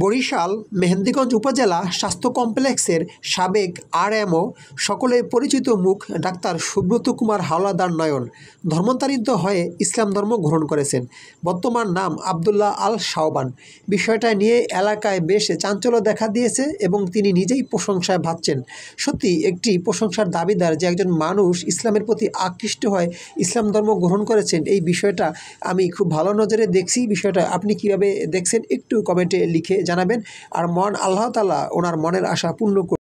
বরিশাল মেহেন্দিগঞ্জ উপজেলা স্বাস্থ্য কমপ্লেক্সের সাবেক আরএমও সকলে পরিচিত মুখ ডাক্তার সুব্রত কুমার হাওলাদার নয়ন ধর্মান্তরিত হয়ে ইসলাম ধর্ম গ্রহণ করেছেন বর্তমান নাম আবদুল্লাহ আল শাওবান বিষয়টা নিয়ে এলাকায় বেশ চাঞ্চল্য দেখা দিয়েছে এবং তিনি নিজেই প্রশংসায় ভাবছেন সত্যি একটি প্রশংসার দাবিদার যে একজন মানুষ ইসলামের প্রতি আকৃষ্ট হয় ইসলাম ধর্ম গ্রহণ করেছেন এই বিষয়টা আমি খুব ভালো নজরে দেখছি বিষয়টা আপনি কিভাবে দেখছেন একটু কমেন্টে লিখে জানাবেন আর মন আল্লাহ তালা ওনার মনের আশা পূর্ণ